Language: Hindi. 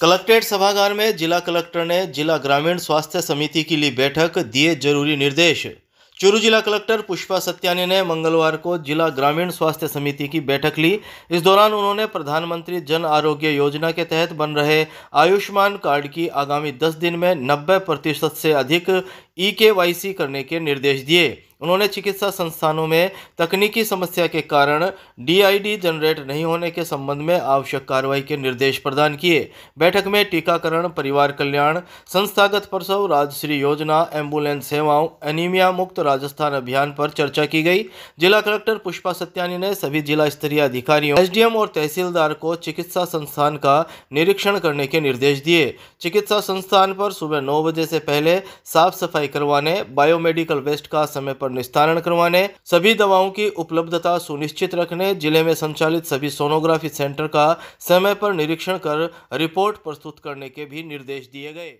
कलेक्ट्रेट सभागार में जिला कलेक्टर ने जिला ग्रामीण स्वास्थ्य समिति की ली बैठक दिए जरूरी निर्देश चूरू जिला कलेक्टर पुष्पा सत्यानी ने मंगलवार को जिला ग्रामीण स्वास्थ्य समिति की बैठक ली इस दौरान उन्होंने प्रधानमंत्री जन आरोग्य योजना के तहत बन रहे आयुष्मान कार्ड की आगामी 10 दिन में 90 प्रतिशत से अधिक ई करने के निर्देश दिए उन्होंने चिकित्सा संस्थानों में तकनीकी समस्या के कारण डीआईडी जनरेट नहीं होने के संबंध में आवश्यक कार्रवाई के निर्देश प्रदान किए बैठक में टीकाकरण परिवार कल्याण संस्थागत प्रसव राजश्री योजना एम्बुलेंस सेवाओं एनीमिया मुक्त राजस्थान अभियान पर चर्चा की गई जिला कलेक्टर पुष्पा सत्यानी ने सभी जिला स्तरीय अधिकारियों एस और तहसीलदार को चिकित्सा संस्थान का निरीक्षण करने के निर्देश दिए चिकित्सा संस्थान पर सुबह नौ बजे से पहले साफ सफाई करवाने बायोमेडिकल वेस्ट का समय पर पर निस्तारण करवाने सभी दवाओं की उपलब्धता सुनिश्चित रखने जिले में संचालित सभी सोनोग्राफी सेंटर का समय पर निरीक्षण कर रिपोर्ट प्रस्तुत करने के भी निर्देश दिए गए